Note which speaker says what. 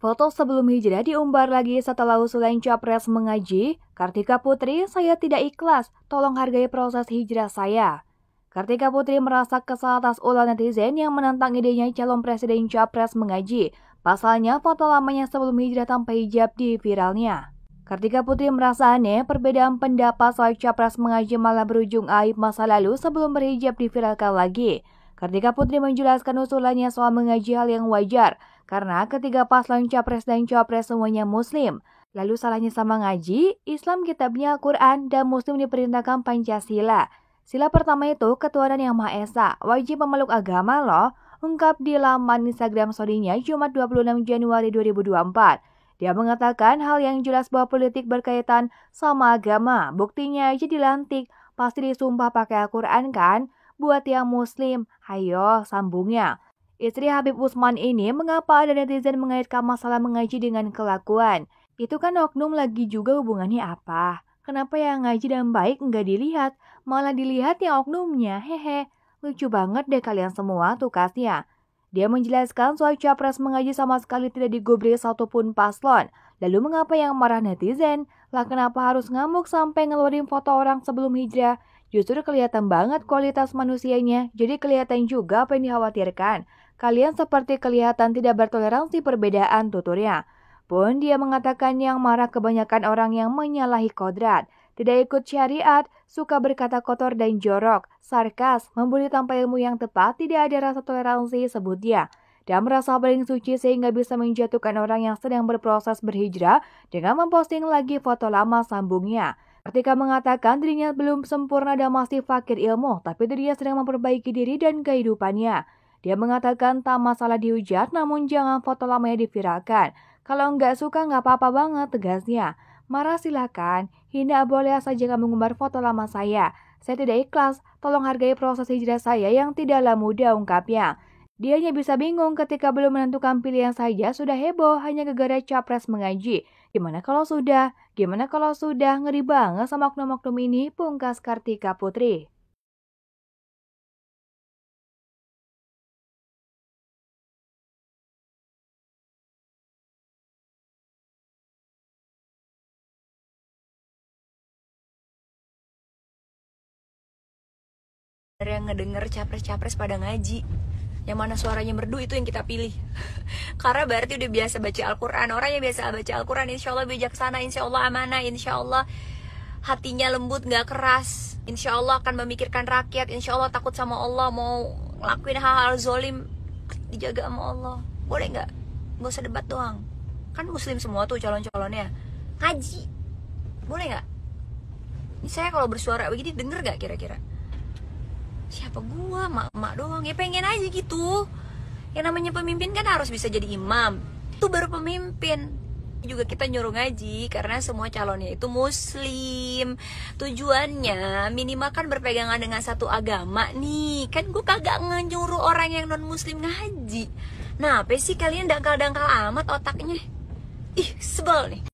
Speaker 1: Foto sebelum hijrah diumbar lagi setelah usulan capres mengaji, Kartika Putri, saya tidak ikhlas, tolong hargai proses hijrah saya. Kartika Putri merasa kesal atas ulah netizen yang menentang idenya calon presiden capres mengaji. Pasalnya, foto lamanya sebelum hijrah tanpa hijab di viralnya. Kartika Putri merasa aneh perbedaan pendapat soal capres mengaji malah berujung aib masa lalu sebelum berhijab diviralkan lagi. Kartika Putri menjelaskan usulannya soal mengaji hal yang wajar, karena ketiga paslon capres dan cawapres semuanya muslim. Lalu salahnya sama ngaji, Islam kitabnya Al-Quran dan muslim diperintahkan Pancasila. Sila pertama itu ketuhanan yang Maha Esa, wajib memeluk agama loh, ungkap di laman Instagram Sodinya Jumat 26 Januari 2024. Dia mengatakan hal yang jelas bahwa politik berkaitan sama agama. Buktinya aja dilantik, pasti disumpah pakai Al-Quran kan? Buat yang muslim, hayo sambungnya. Istri Habib Usman ini mengapa ada netizen mengaitkan masalah mengaji dengan kelakuan? Itu kan oknum lagi juga hubungannya apa? Kenapa yang ngaji dan baik nggak dilihat, malah dilihat yang oknumnya, hehe. Lucu banget deh kalian semua tukasnya. Dia menjelaskan soal capres mengaji sama sekali tidak digubris satupun paslon. Lalu mengapa yang marah netizen? Lah kenapa harus ngamuk sampai ngeluarin foto orang sebelum hijrah? Justru kelihatan banget kualitas manusianya, jadi kelihatan juga apa yang dikhawatirkan. Kalian seperti kelihatan tidak bertoleransi perbedaan tuturnya. Pun dia mengatakan yang marah kebanyakan orang yang menyalahi kodrat, tidak ikut syariat, suka berkata kotor dan jorok, sarkas, membuli tanpa ilmu yang tepat, tidak ada rasa toleransi, sebut dia. Dan merasa paling suci sehingga bisa menjatuhkan orang yang sedang berproses berhijrah dengan memposting lagi foto lama sambungnya. Ketika mengatakan dirinya belum sempurna dan masih fakir ilmu, tapi dirinya sedang memperbaiki diri dan kehidupannya. Dia mengatakan tak masalah dihujat namun jangan foto lamanya diviralkan. Kalau nggak suka nggak apa-apa banget tegasnya. Marah silakan, Hina boleh saja kamu mengumbar foto lama saya. Saya tidak ikhlas, tolong hargai proses hijrah saya yang tidaklah mudah ungkapnya. Dia hanya bisa bingung ketika belum menentukan pilihan saja sudah heboh hanya gegara capres mengaji. Gimana kalau sudah? Gimana kalau sudah? Ngeri banget sama oknum-oknum ini, pungkas Kartika Putri. dari yang ngedenger capres-capres
Speaker 2: pada ngaji yang mana suaranya merdu itu yang kita pilih karena berarti udah biasa baca Al-Quran orang yang biasa baca Al-Quran insya Allah bijaksana insya Allah amanah insya Allah hatinya lembut gak keras insya Allah akan memikirkan rakyat insya Allah takut sama Allah mau ngelakuin hal-hal zolim dijaga sama Allah boleh nggak Gak usah debat doang kan muslim semua tuh calon-calonnya ngaji boleh nggak ini saya kalau bersuara begini denger gak kira-kira siapa gua mak mak doang ya pengen aja gitu yang namanya pemimpin kan harus bisa jadi imam itu baru pemimpin juga kita nyuruh ngaji karena semua calonnya itu muslim tujuannya minimal kan berpegangan dengan satu agama nih kan gue kagak nyuruh orang yang non muslim ngaji nah apa sih kalian dangkal-dangkal amat otaknya
Speaker 1: ih sebel nih